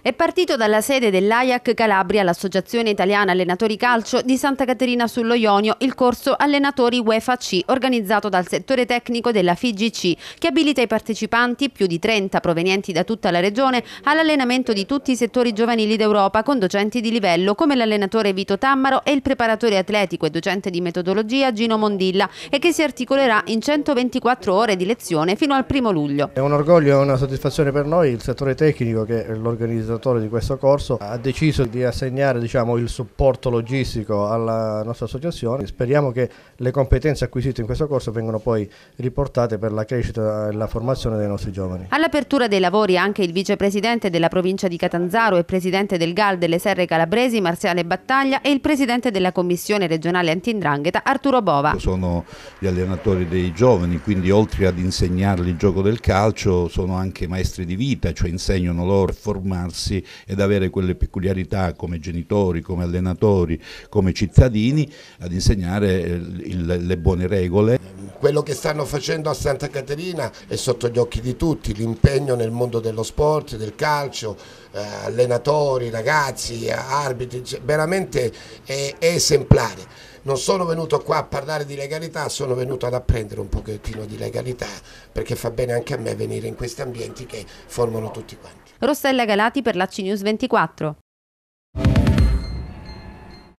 È partito dalla sede dell'AIAC Calabria, l'Associazione Italiana Allenatori Calcio di Santa Caterina sullo Ionio, il corso Allenatori UEFA C, organizzato dal settore tecnico della FIGC, che abilita i partecipanti, più di 30 provenienti da tutta la regione, all'allenamento di tutti i settori giovanili d'Europa con docenti di livello come l'allenatore Vito Tammaro e il preparatore atletico e docente di metodologia Gino Mondilla e che si articolerà in 124 ore di lezione fino al primo luglio. È un orgoglio e una soddisfazione per noi, il settore tecnico che l'organizzazione organizzatore di questo corso ha deciso di assegnare diciamo, il supporto logistico alla nostra associazione. Speriamo che le competenze acquisite in questo corso vengano poi riportate per la crescita e la formazione dei nostri giovani. All'apertura dei lavori anche il vicepresidente della provincia di Catanzaro e presidente del GAL delle Serre Calabresi Marziale Battaglia e il presidente della commissione regionale antindrangheta, Arturo Bova. Sono gli allenatori dei giovani, quindi oltre ad insegnarli il gioco del calcio sono anche maestri di vita, cioè insegnano loro a formarsi diversi ed avere quelle peculiarità come genitori, come allenatori, come cittadini, ad insegnare eh, il, le buone regole. Quello che stanno facendo a Santa Caterina è sotto gli occhi di tutti, l'impegno nel mondo dello sport, del calcio, eh, allenatori, ragazzi, arbitri, cioè, veramente è, è esemplare non sono venuto qua a parlare di legalità, sono venuto ad apprendere un pochettino di legalità perché fa bene anche a me venire in questi ambienti che formano tutti quanti. Rossella Galati per l'AC 24.